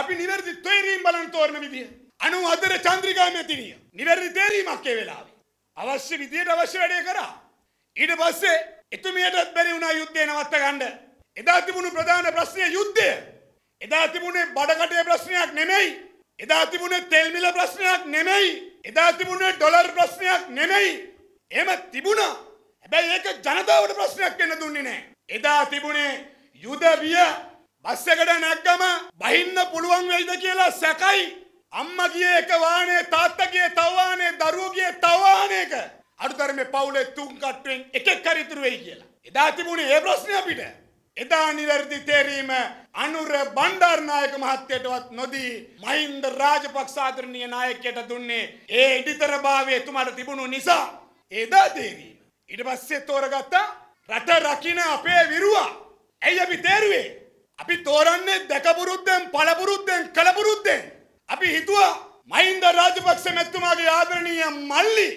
අපි නිවැරදි තේරීම් බලන තෝරන විදිය. අනු අදර චන්ද්‍රිකාම ඇතිනිය. නිවැරදි තේරීමක්කේ වෙලාව. අවශ්‍ය විදියට අවශ්‍ය වැඩය කරා. ඊට පස්සේ එතුමියටත් බැරි වුණා යුද්ධය නවත්ත ගන්න. එදා තිබුණු ප්‍රධාන ප්‍රශ්නය යුද්ධය. එදා තිබුණේ බඩකටේ ප්‍රශ්නයක් නෙමෙයි. එදා තිබුණේ තෙල් මිල ප්‍රශ්නයක් නෙමෙයි. එදා තිබුණේ ඩොලර් ප්‍රශ්නයක් නෙමෙයි. එහෙම තිබුණා. හැබැයි ඒක ජනතාවට ප්‍රශ්නයක් වෙන්න දුන්නේ නැහැ. එදා තිබුණේ යුද විය බස් එකට නැග්ගම බහින්න පුළුවන් වෙයිද කියලා සැකයි. අම්මගේ එක වානේ තාත්තගේ තව වානේ දරුවගේ තව වානේක අඩුතරමේ පවුලේ තුන් කට්ටුවෙන් එකෙක් හරි ඉතුරු වෙයි කියලා. එදා තිබුණේ ඒ ප්‍රශ්නේ අපිට. එදා නිවැරදි තේරීම අනුර බණ්ඩාරනායක මහත්තයටවත් නොදී මහින්ද රාජපක්ෂ ආදරණීය නායකයට දුන්නේ ඒ ඉදිතරභාවය තුමාට තිබුණු නිසා එදා තේරීම ඊට පස්සේ තෝරගත්තා රට රකින්න අපේ විරුවා ඇයි අපි තේරුවේ අපි තෝරන්නේ දැකපුරුද්දෙන් පළපුරුද්දෙන් කළපුරුද්දෙන්. අපි හිතුවා මහින්ද රාජපක්ෂ මෙතුමාගේ ආදරණීය මල්ලි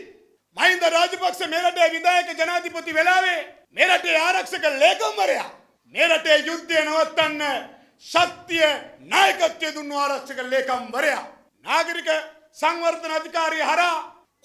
මහින්ද රාජපක්ෂ මේ රටේ විධායක ජනාධිපති වෙලාවේ මේ රටේ ආරක්ෂක ලේකම්වරයා මේ රටේ යුද්ධය නවත්තන්න ශක්තිය නායකත්වය දුන්නු ආරක්ෂක ලේකම්වරයා නාගරික සංවර්ධන අධිකාරිය හරහා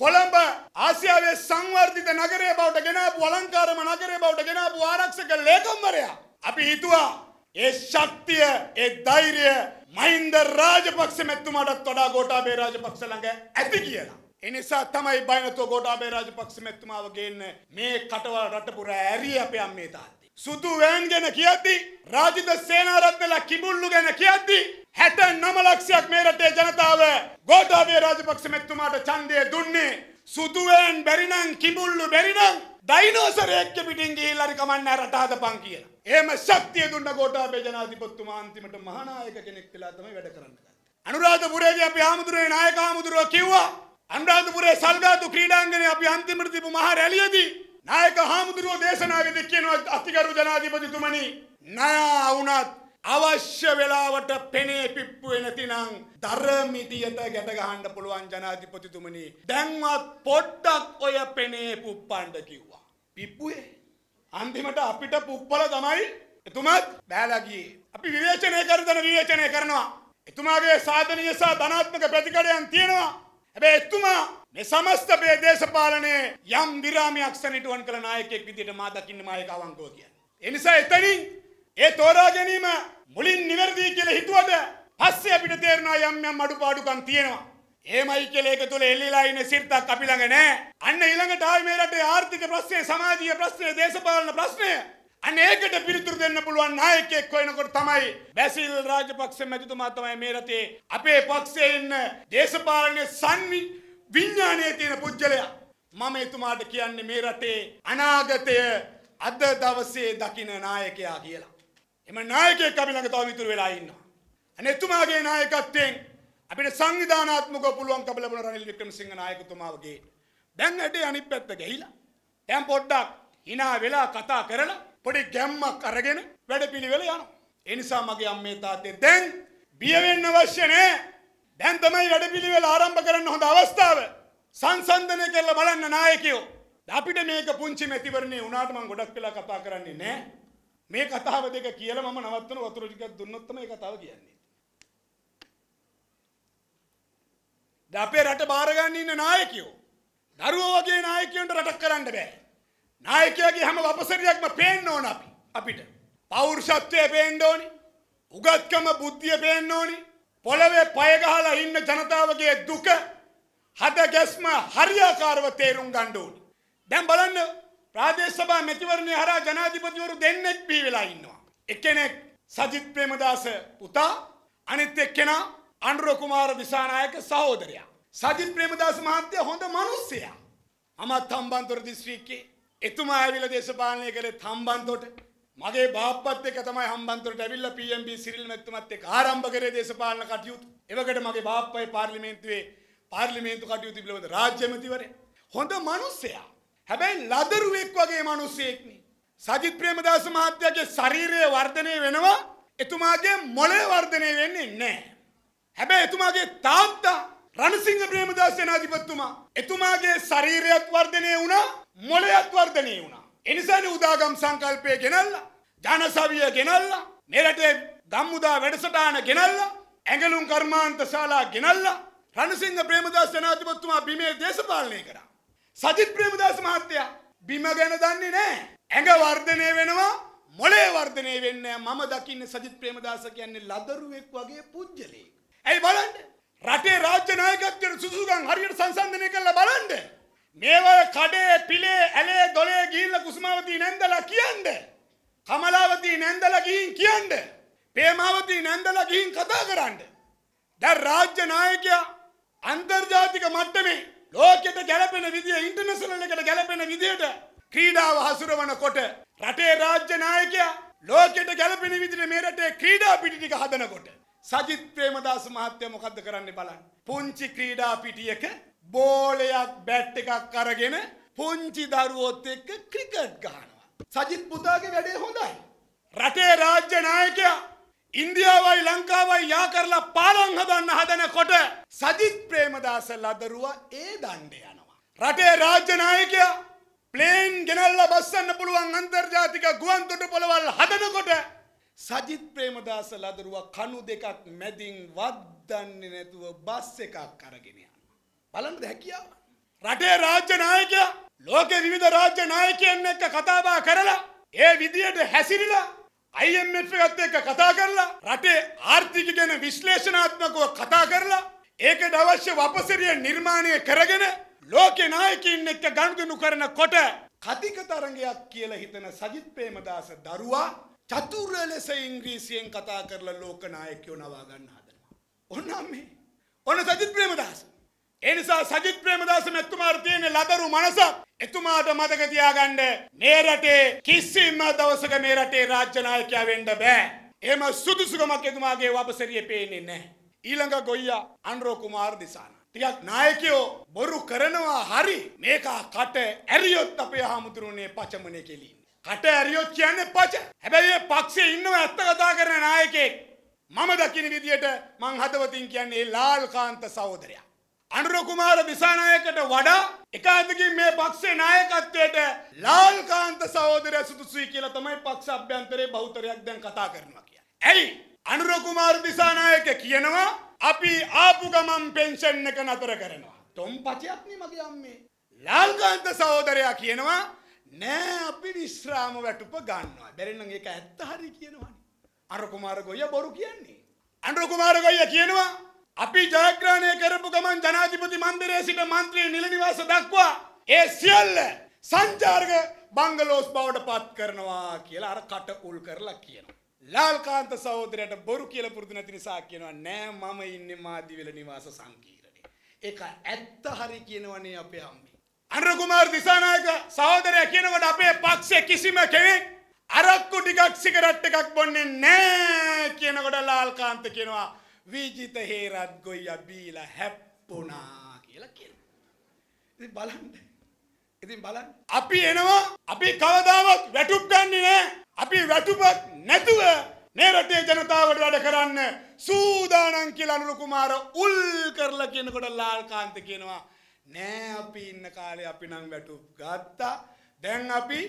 කොළඹ ආසියාවේ සංවර්ධිත නගරය බවට ගෙනාපු අලංකාරම නගරය බවට ගෙනාපු ආරක්ෂක ලේකම්වරයා අපි හිතුවා ඒ ශක්තිය ඒ ධෛර්යය මහින්ද රාජපක්ෂ මෙතුමාටත් වඩා ගෝඨාභය රාජපක්ෂ ළඟ ඇති කියලා. එනිසා තමයි බයනතෝ ගෝඨාභය රාජපක්ෂ මෙතුමාව ගේන්න මේ කටවල රට පුරා ඇරි අපේ අම්මේ තාත්තා. සුදු වෑන් ගැන කියද්දි රාජිත සේනාරත්නලා කිඹුල්ලු ගැන කියද්දි 69 ලක්ෂයක් මේ රටේ ජනතාව ගෝඨාභය රාජපක්ෂ මෙතුමාට ඡන්දය දුන්නේ සුදුවෙන් බැරිනම් කිඹුල්ලු බැරිනම් දයිනෝසරයෙක්ක පිටින් ගිහිල්ලා කමන්න රට හදපන් කියලා. එහෙම ශක්තිය දුන්න ගෝඨාභය ජනාධිපතිතුමා අන්තිමට මහානායක කෙනෙක් වෙලා තමයි වැඩ කරන්න ගත්තේ. අනුරාධපුරයේදී අපි ආමුදුරේ නායක ආමුදුරෝ කිව්වා අනුරාධපුරේ සල්ගාතු ක්‍රීඩාංගණය අපි අන්තිමට තිබු මහා රැළියේදී නායක හාමුදුරුවෝ දේශනාවේදී කියනවා අතිගරු ජනාධිපතිතුමනි ණය වුණත් අවශ්‍ය වෙලාවට පෙනේ පිප්පු එනතිනම් දරමිටියට ගැට ගහන්න පුළුවන් ජනාධිපතිතුමනි දැන්වත් පොඩ්ඩක් ඔය පෙනේ පුප්පණ්ඩ කිව්වා. පිප්පුේ අන්තිමට අපිට පුප්පල තමයි එතුමත් බෑලගිය. අපි විවේචනය කරදන විවේචනය කරනවා. එතුමාගේ සාධනය සහ ධනාත්මක ප්‍රතිකඩයන් තියෙනවා. හැබැයි එතුමා මේ සමස්ත මේ දේශපාලනයේ යම් විරාමයක් සනිටුවන් කළ නායකයෙක් විදිහට මා දකින්න මායක අවංකව කියන්නේ. ඒ නිසා එතනින් ඒ තෝරා ගැනීම මුලින් නිවැරදි කියලා හිතුවට පස්සේ අපිට තේරෙනවා යම් යම් අඩුපාඩුකම් තියෙනවා. ඒමයි කියලා ඒක තුල එල්ලීලා ඉන්න සිරිතක් අපි ළඟ නැහැ. අන්න ඊළඟට ආවේ මේ රටේ ආර්ථික ප්‍රශ්නේ, සමාජීය ප්‍රශ්නේ, දේශපාලන ප්‍රශ්නේ. අන්න ඒකට පිළිතුරු දෙන්න පුළුවන් නායකයෙක් වෙනකොට තමයි බැසිල් රාජපක්ෂ මැතිතුමා තමයි මේ රටේ අපේ පක්ෂයේ ඉන්න දේශපාලන සංවි විඥානයේ තියෙන පුජ්‍යලයා. මම එතුමාට කියන්නේ මේ රටේ අනාගතය අද දවසේ දකින නායකයා කියලා. එම නායකයෙක් අපි ළඟ තවම ඉතුරු වෙලා ඉන්නවා. අනේ එතුමාගේ නායකත්වයෙන් අපිට සංවිධානාත්මකව පුළුවන්කම ලැබුණ රනිල් වික්‍රමසිංහ නායකතුමාගේ දැන් ඇටේ අනිත් පැත්ත ගිහිලා දැන් පොඩ්ඩක් hina වෙලා කතා කරලා පොඩි ගැම්මක් අරගෙන වැඩපිළිවෙල යනවා. ඒ නිසා මගේ අම්මේ තාත්තේ දැන් බිය වෙන්න අවශ්‍ය නැහැ. දැන් තමයි වැඩපිළිවෙල ආරම්භ කරන්න හොඳ අවස්ථාව. සංසන්දනය කරලා බලන්න නායකයෝ. අපිට මේක පුංචි මැතිවරණේ වුණාට මම ගොඩක් වෙලා කතා කරන්නේ නැහැ. මේ කතාව දෙක කියලා මම නවත්තන වතුර ටිකක් දුන්නොත් තමයි මේ කතාව කියන්නේ. දැන් අපේ රට බාර ගන්න ඉන්න නායකයෝ දරුවෝ වගේ නායකයන්ට රටක් කරන්න බෑ. නායකයාගේ හැම වපසරියක්ම පේන්න ඕන අපි අපිට. පෞරුෂත්වය පේන්න ඕනි. උගත්කම බුද්ධිය පේන්න ඕනි. පොළවේ පය ගහලා ඉන්න ජනතාවගේ දුක හද ගැස්ම හරියාකාරව තේරුම් ගන්න ඕනි. දැන් බලන්න ප්‍රාදේශ සභා මැතිවරණය හරහා ජනාධිපතිවරු දෙන්නෙක් බිහි වෙලා ඉන්නවා. එකෙනෙක් සජිත් ප්‍රේමදාස පුතා අනිත් එක්කෙනා අනුර කුමාර දිසානායක සහෝදරයා. සජිත් ප්‍රේමදාස මහත්තයා හොඳ මිනිසෙයා. අමත් හම්බන්තොට දිස්ත්‍රික්කේ එතුමා ඇවිල්ලා දේශපාලනය කළේ හම්බන්තොට. මගේ බාප්පත් එක්ක තමයි හම්බන්තොට ඇවිල්ලා PMB සිරිල් මැතිතුමත් එක්ක ආරම්භ කරේ දේශපාලන කටයුතු. එවකට මගේ බාප්පයි පාර්ලිමේන්තුවේ පාර්ලිමේන්තු කටයුතු පිළිබඳ රාජ්‍ය මැතිවරයා. හොඳ මිනිසෙයා. හැබැයි ලදරුවෙක් වගේ මිනිස්සෙක්නේ. සජිත් ප්‍රේමදාස මහත්තයාගේ ශරීරය වර්ධනය වෙනවා. එතුමාගේ මොළය වර්ධනය වෙන්නේ නැහැ. හැබැයි එතුමාගේ තාත්තා රණසිංහ ප්‍රේමදාස සේනාධිපතිතුමා එතුමාගේ ශරීරයත් වර්ධනය වුණා, මොළයත් වර්ධනය වුණා. එනිසානේ උදාගම් සංකල්පය ගෙනල්ලා, ජනසවිය ගෙනල්ලා, මේ රටේ ගම්මුදා වැඩසටහන ගෙනල්ලා, ඇඟලුම් කර්මාන්ත ශාලා ගෙනල්ලා රණසිංහ ප්‍රේමදාස සේනාධිපතිතුමා බිමේ දේශපාලනය කරා. සජිත් ප්‍රේමදාස මහත්තයා බිම ගැන දන්නේ නැහැ. ඇඟ වර්ධනය වෙනවා මොලේ වර්ධනය වෙන්නේ මම දකින්නේ සජිත් ප්‍රේමදාස කියන්නේ ලදරුවෙක් වගේ පුජ්‍යලෙක්. ඇයි බලන්න රටේ රාජ්‍ය නායකත්වයේ සුසුගම් හරියට සංසන්දනය කරලා බලන්න. මේවල කඩේ පිලේ ඇලේ දොලේ ගිහිල්ලා කුසුමාවතී නැන්දලා කියන්නේ. කමලාවතී නැන්දලා ගිහින් කියන්නේ. ප්‍රේමාවතී නැන්දලා ගිහින් කතා කරන්නේ. දැන් රාජ්‍ය නායකයා අන්තර්ජාතික මට්ටමේ ලෝකෙට ගැලපෙන විදිය ඉන්ටර්නැෂනල් එකට ගැලපෙන විදියට ක්‍රීඩාව හසුරවනකොට රටේ රාජ්‍ය නායකයා ලෝකෙට ගැලපෙන විදිහට මේ රටේ ක්‍රීඩා පිටි ටික හදනකොට සජිත් ප්‍රේමදාස මහත්තයා මොකද්ද කරන්නේ බලන්න. පුංචි ක්‍රීඩා පිටියක බෝලයක් බැට් එකක් අරගෙන පුංචි දරුවොත් එක්ක ක්‍රිකට් ගහනවා. සජිත් පුතාගේ වැඩේ හොඳයි. රටේ රාජ්‍ය නායකයා ඉන්දියාවයි ලංකාවයි යා කරලා පාලං හදන්න හදනකොට සජිත් ප්‍රේමදාස ලදරුවා ඒ දණ්ඩ යනවා. රටේ රාජ්‍ය නායකයා ප්ලේන් ගෙනල්ලා බස්සන්න පුළුවන් අන්තර්ජාතික ගුවන්තොටුපළවල් හදනකොට සජිත් ප්‍රේමදාස ලදරුවා කණු දෙකක් මැදින් වද්දන්නේ නැතුව බස් එකක් අරගෙන යනවා. බලන්නද හැකියාව? රටේ රාජ්‍ය නායකයා ලෝකේ විවිධ රාජ්‍ය නායකයන් එක්ක කතාබහ කරලා ඒ විදියට හැසිරিলা IMF එකත් එක්ක කතා කරලා රටේ ආර්ථික ගැන විශ්ලේෂණාත්මකව කතා කරලා ඒකට අවශ්‍ය වපසිරිය නිර්මාණය කරගෙන ලෝකේ නායකයින් එක්ක ගනුදෙනු කරනකොට කතික තරඟයක් කියලා හිතන සජිත් ප්‍රේමදාස දරුවා චතුර ලෙස ඉංග්‍රීසියෙන් කතා කරලා ලෝක නායකයෝ නවා ගන්න හදනවා. ඔන්න අම්මේ. ඔන්න සජිත් ප්‍රේමදාස. එනිසා සජිත් ප්‍රේමදාස මෙතුමාට තියෙන ලදරු මනස එතුමාට මතක තියාගන්න මේ රටේ කිසිම දවසක මේ රටේ රාජ්‍ය නායකයා වෙන්න බෑ. එහෙම සුදුසුකමක් එතුමාගේ වපසරියේ පේන්නේ නැහැ. ඊළඟ ගොයියා අන්රෝ කුමාර් දිසාන. ටිකක් නායකයෝ බොරු කරනවා හරි. මේක කට ඇරියොත් අපේ හාමුදුරුවනේ පචමනේ කෙලින්. කට ඇරියොත් කියන්නේ පච. හැබැයි මේ පක්ෂේ ඉන්නව ඇත්ත කතා කරන නායකයෙක්. මම දකින විදියට මං හදවතින් කියන්නේ ලාල් කාන්ත සහෝදරයා. අනුරකුමාර දිසානායකට වඩා එකඇතකින් මේ පක්ෂේ නායකත්වයට ලාල්කාන්ත සහෝදරය සුදුසුයි කියලා තමයි පක්ෂ අභ්‍යන්තරේ බෞතරයක් දැන් කතා කරනවා කිය. ඇයි අනුරකුමාර දිසානායක කියනවා අපි ආපු ගමම් පෙන්ෂන් එක නතර කරනවා. තොම් පචයක්නේ මගේ අම්මේ. ලාල්කාන්ත සහෝදරයා කියනවා නෑ අපි විශ්‍රාම වැටුප ගන්නවා. බැරිනම් ඒක ඇත්ත හරි කියනවනේ. අනුරකුමාර ගොයියා බොරු කියන්නේ. අනුරකුමාර ගොයියා කියනවා අපි ජයග්‍රහණය කරපු ගමන් ජනාධිපති මන්දිරයේ සිට මන්ත්‍රී නිල නිවාස දක්වා ඒ සියල්ල සංචාරක බංගලෝස් බවට පත් කරනවා කියලා අර කට උල් කරලා කියනවා. ලාල්කාන්ත සහෝදරයට බොරු කියලා පුරුදු නැති නිසා කියනවා නෑ මම ඉන්නේ මාදිවිල නිවාස සංකීර්ණේ. ඒක ඇත්ත හරි කියනවනේ අපේ අම්මේ. අනුර කුමාර් දිසානායක සහෝදරයා කියනකොට අපේ පක්ෂයේ කිසිම කෙනෙක් අරක්කු ටිකක් සිගරට් එකක් බොන්නේ නෑ කියනකොට ලාල්කාන්ත කියනවා විජිත හේරත් ගොයියා බීලා හැප්පුණා කියලා කියනවා. ඉතින් බලන්න. ඉතින් බලන්න. අපි එනවා අපි කවදාවත් වැටුප් ගන්නෙ නෑ. අපි වැටුපක් නැතුව මේ රටේ ජනතාවට වැඩ කරන්න සූදානම් කියලා අනුර කුමාර උල් කරලා කියනකොට ලාල්කාන්ත කියනවා නෑ අපි ඉන්න කාලේ අපි නම් වැටුප් ගත්තා දැන් අපි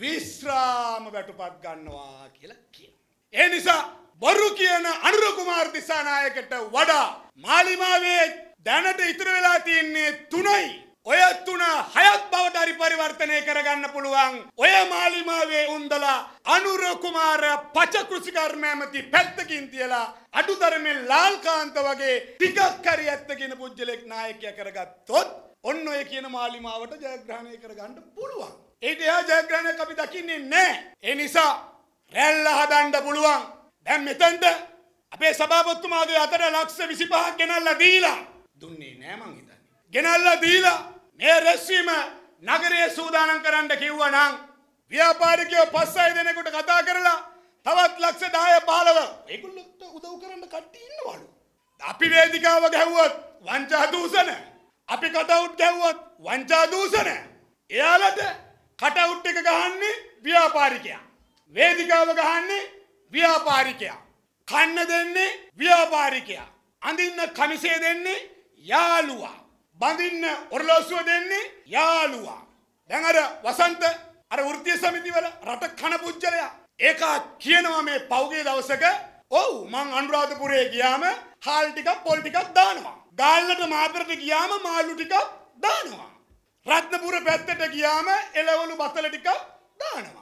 විශ්‍රාම වැටුපක් ගන්නවා කියලා කියනවා. ඒ නිසා බොරු කියන අනුරකුමාර් දිසානායකට වඩා මාලිමාවේ දැනට ඉතුරු වෙලා තියෙන්නේ තුනයි. ඔය තුන හයත් බවට හරි පරිවර්තනය කරගන්න පුළුවන්. ඔය මාලිමාවේ උන්දලා අනුරකුමාර පච කෘෂිකර්ම ඇමති පැත්තකින් තියලා අඩුතරමෙන් ලාල්කාන්ත වගේ ටිකක් හරි ඇත්ත කියන පුජ්‍යලෙක් නායකයා කරගත්තොත් ඔන්න ඔය කියන මාලිමාවට ජයග්‍රහණය කරගන්න පුළුවන්. ඒට එහා ජයග්‍රහණයක් අපි දකින්නේ නැහැ. ඒ නිසා රැල්ල හදන්න පුළුවන්. දැන් මෙතැන්ට අපේ සභාපත්තුමාගේ අතර ලක්ෂ විසිපහක් ගෙනල්ලා දීලා දුන්නේ නෑ මං හිතන්නේ. ගෙනල්ලා දීලා මේ රැස්වීම නගරයේ සූදානම් කරන්න කිව්වා නම් ව්‍යාපාරිකයෝ පස් අය දෙනෙකුට කතා කරලා තවත් ලක්ෂ 10 15 ඒගොල්ලොත් උදව් කරන්න කට්ටිය ඉන්නවලු. අපි වේදිකාව ගැහුවොත් වංචා දූෂණ. අපි කටවුට් ගැහුවොත් වංචා දූෂණ. එයාලට කටවුට් එක ගහන්නේ ව්‍යාපාරිකයා. වේදිකාව ගහන්නේ ව්‍යාපාරිකයා. කන්න දෙන්නේ ව්‍යාපාරිකයා. අඳින්න කමිසේ දෙන්නේ යාළුවා. බඳින්න ඔරලෝසුව දෙන්නේ යාළුවා. දැන් අර වසන්ත අර වෘත්තීය සමිතිවල රට කන පුජ්‍යලයා. ඒකා කියනවා මේ පෞගේ දවසක ඔව් මං අනුරාධපුරේ ගියාම හාල් ටිකක් පොල් ටිකක් දානවා. ගාල්ලට මාතරට ගියාම මාළු ටිකක් දානවා. රත්නපුර පැත්තට ගියාම එළවලු බතල ටිකක් දානවා.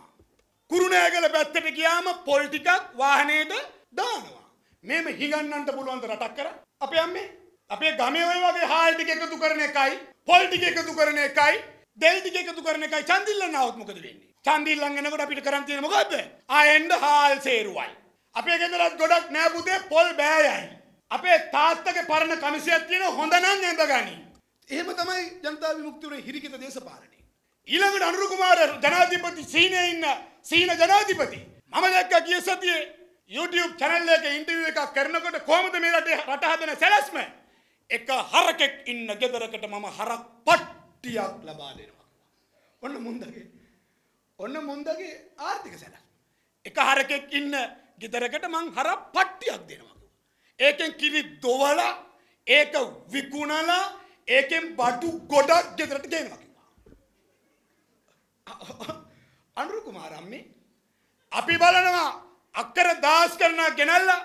කුරුණෑගල පැත්තට ගියාම පොල් ටිකක් වාහනේට දානවා. මේම හිඟන්නන්ට පුළුවන් රටක් කර අපේ අම්මේ අපේ ගමේ ওই වගේ හාල් ටික එකතු කරන එකයි පොල් ටික එකතු කරන එකයි දෙල් ටික එකතු කරන එකයි චන්දිල්ලන් આવොත් මොකද වෙන්නේ? චන්දිල්ලන් යනකොට අපිට කරන් තියෙන මොකද්ද? ආයෙන්ද හාල් සේරුවයි. අපේ ගෙදරත් ගොඩක් නෑ පුතේ පොල් බෑයයි. අපේ තාත්තගේ පරණ කමිසයක් තියෙන හොඳ නම් ඇඳගනි. එහෙම තමයි ජනතා විමුක්තියේ හිරිකිත දේශපාලනේ. ඊළඟට අනුර කුමාර ජනාධිපති සීනේ ඉන්න සීන ජනාධිපති. මම දැක්ක ගිය සතියේ YouTube channel එකේ ඉන්ටර්විව් එකක් කරනකොට කොහොමද මේ රටේ රට හදන සැලැස්ම? එක හරකෙක් ඉන්න ගෙදරකට මම හරක් පට්ටියක් ලබා දෙනවා. ඔන්න මුන්දගේ. ඔන්න මුන්දගේ ආර්ථික සැලැස්ම. එක හරකෙක් ඉන්න ගෙදරකට මං හරක් පට්ටියක් දෙනවා. ඒකෙන් කිරි දොවලා ඒක විකුණලා ඒකෙන් බටු ගොඩක් ගෙදරට ගේනවා. අනුරු කුමාරම්මේ අපි බලනවා අක්කර දාස් කරන ගෙනල්ලා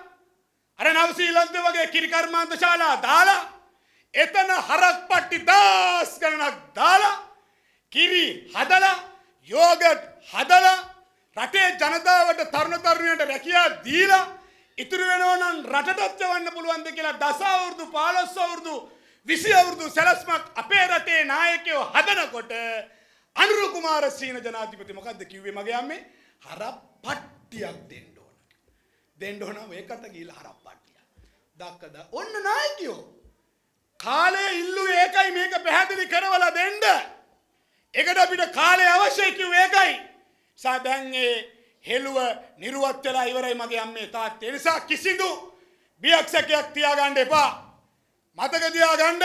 අර නවසීලන්ත වගේ කිරි කර්මාන්ත ශාලා දාලා එතන හරක් පට්ටි දාස් ගණනක් දාලා කිරි හදලා යෝගට් හදලා රටේ ජනතාවට තරුණ තරුණියන්ට රැකියා දීලා ඉතුරු වෙනවා නම් රටටත් යවන්න පුළුවන්ද කියලා දස අවුරුදු 15 අවුරුදු 20 අවුරුදු සැලැස්මක් අපේ රටේ නායකයෝ හදනකොට අනුර කුමාරසේන ජනාධිපති මොකද්ද කිව්වේ මගේ අම්මේ හරප්පට්ටියක් දෙන්න ඕන. දෙන්න ඕන ඒකට ගිහිල්ලා හරප්පට්ටිය. දක්කද ඔන්න නායකයෝ කාලය ඉල්ලුවේ ඒකයි මේක පැහැදිලි කරවලා දෙන්න. ඒකට අපිට කාලය අවශ්‍යයි කිව්වේ ඒකයි. සාදැන් ඒ හෙළුව නිර්වත් වෙලා ඉවරයි මගේ අම්මේ තාත්තේ. ඒ නිසා කිසිදු බියක්සකයක් තියාගන්න එපා. මතක තියාගන්න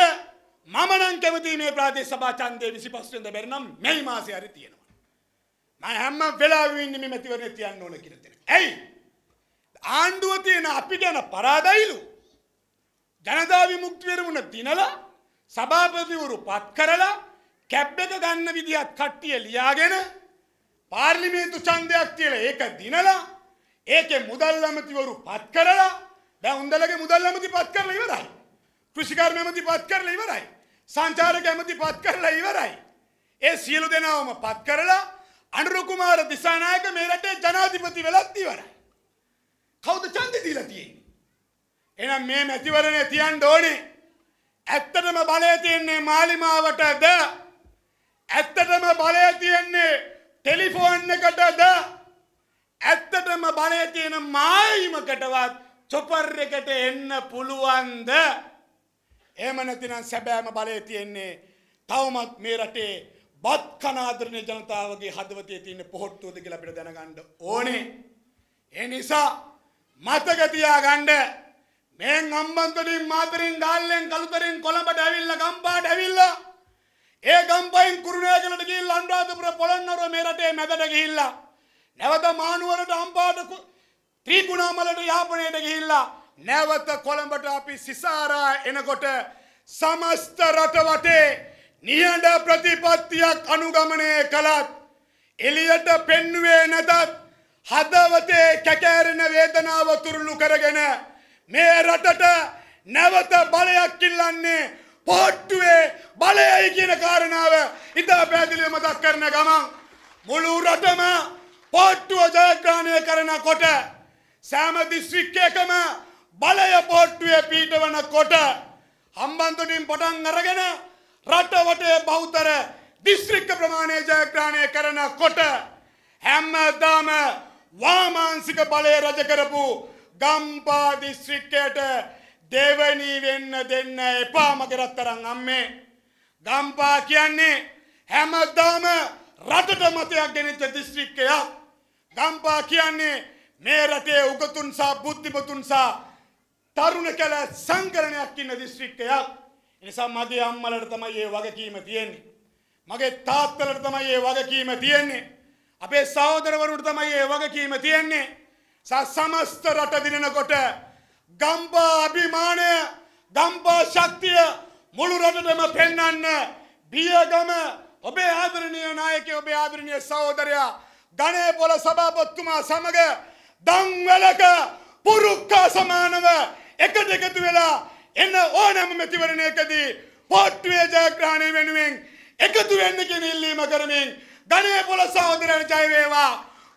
මම නම් කැමති මේ ප්‍රාදේශ සභා ඡන්දේ 25 වෙනිදා බැරි නම් මේ මාසේ හරි තියෙනවා. මම හැම වෙලාවෙම ඉන්නේ මේ මැතිවරණේ තියන්න ඕන කියලා දෙන. ඇයි? ආණ්ඩුව තියෙන අපි ගැන පරාදයිලු. ජනතා විමුක්ති පෙරමුණ දිනලා සභාපතිවරු පත් කරලා කැබ් එක ගන්න විදිහත් කට්ටිය ලියාගෙන පාර්ලිමේන්තු ඡන්දයක් තියලා ඒක දිනලා ඒකේ මුදල් ඇමතිවරු පත් කරලා දැන් උන්දලගේ මුදල් ඇමති පත් කරලා ඉවරයි. කෘෂිකාර්ය ඇමති පත් කරලා ඉවරයි. සංචාරක ඇමති පත් කරලා ඉවරයි. ඒ සියලු දෙනාවම පත් කරලා අනුර කුමාර දිසානායක මේ රටේ ජනාධිපති වෙලත් ඉවරයි. කවුද ඡන්දෙ දීලා තියෙන්නේ? එහෙනම් මේ මැතිවරණේ තියන්න ඕනේ. ඇත්තටම බලය තියෙන්නේ මාලිමාවටද? ඇත්තටම බලය තියෙන්නේ ටෙලිෆෝන් එකටද? ඇත්තටම බලය තියෙන මායිමකටවත් චොපර් එකට එන්න පුළුවන්ද? එහෙම නැතිනම් සැබෑම බලය තියෙන්නේ තවමත් මේ රටේ බත් කන ආදරණීය ජනතාවගේ හදවතේ තියෙන පොහොට්ටුවද කියලා අපිට දැනගන්න ඕනේ. ඒ නිසා මතක තියාගන්න මෙන් අම්බන්තොලින් මාතරින් ගාල්ලෙන් කළුතරින් කොළඹට ඇවිල්ලා ගම්පාට ඇවිල්ලා ඒ ගම්පයින් කුරුණෑගලට ගිහිල්ලා අනුරාධපුර පොළොන්නරුව මේ රටේ මැදට ගිහිල්ලා නැවත මානුවරට අම්පාට ත්‍රිකුණාමලට යාපනයට ගිහිල්ලා නැවත කොළඹට අපි සිසාරා එනකොට සමස්ත රට වටේ නිහඬ ප්‍රතිපත්තියක් අනුගමනය කළත් එළියට පෙන්වුවේ නැතත් හදවතේ කැකෑරෙන වේදනාව තුරුළු කරගෙන මේ රටට නැවත බලයක් ඉල්ලන්නේ පොට්ටුවේ බලයයි කියන කාරණාව ඉතා පැදිලිව මතක් කරන ගමන් මුළු රටම පොට්ටුව ජයග්‍රහණය කරනකොට සෑම දිස්ත්‍රික්කයකම බලය පොට්ටුවේ පීටවන කොට හම්බන්තොටින් පටන් අරගෙන රටවටේ බෞතර දිස්ත්‍රික්ක ප්‍රමාණය ජයග්‍රහණය කරන කොට හැම්මදාම වාමාංසික බලය රජ කරපු ගම්පා දිස්ත්‍රික්කයට දෙවනී වෙන්න දෙන්න එපා මගරත්තරන් අම්මේ ගම්පා කියන්නේ හැමදාම රටට මතයක් ගෙනච්ච දිස්ත්‍රික්කයක් ගම්පා කියන්නේ මේ රටේ උගතුන් සහ බුද්ධිමතුන් සහ තරුණ කැල සංකරණයක් ඉන්න දිස්ත්‍රික්කයක්. එනිසා මගේ අම්මලට තමයි මේ වගකීම තියෙන්නේ. මගේ තාත්තලට තමයි මේ වගකීම තියෙන්නේ. අපේ සහෝදරවරුන්ට තමයි මේ වගකීම තියෙන්නේ. සමස්ත රට දිනනකොට ගම්බා අභිමානය, ගම්බා ශක්තිය මුළු රටටම පෙන්වන්න බියගම ඔබේ ආදරණීය නායකයෝ ඔබේ ආදරණීය සහෝදරයා ගණේපොළ සභාපතිතුමා සමග දන්වැලක පුරුක්කා සමානව එකද එකතු වෙලා එන්න ඕනෑම මැතිවරණයකදී පොට්ටුවේ ජයග්‍රහණය වෙනුවෙන් එකතු වෙන්න කියන ඉල්ලීම කරමින් ගණේ පොළ සහෝදරයන්ට ජය වේවා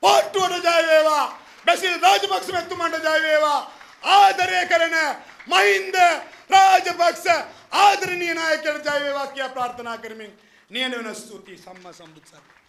පොට්ටුවට ජය වේවා බැසිල් රාජපක්ෂ මැතිතුමන්ට ජය වේවා ආදරය කරන මහින්ද රාජපක්ෂ ආදරණීය නායකයන්ට ජය වේවා කියලා ප්‍රාර්ථනා කරමින් නියන වෙන ස්තුති සම්මා සම්බුත් සරණයි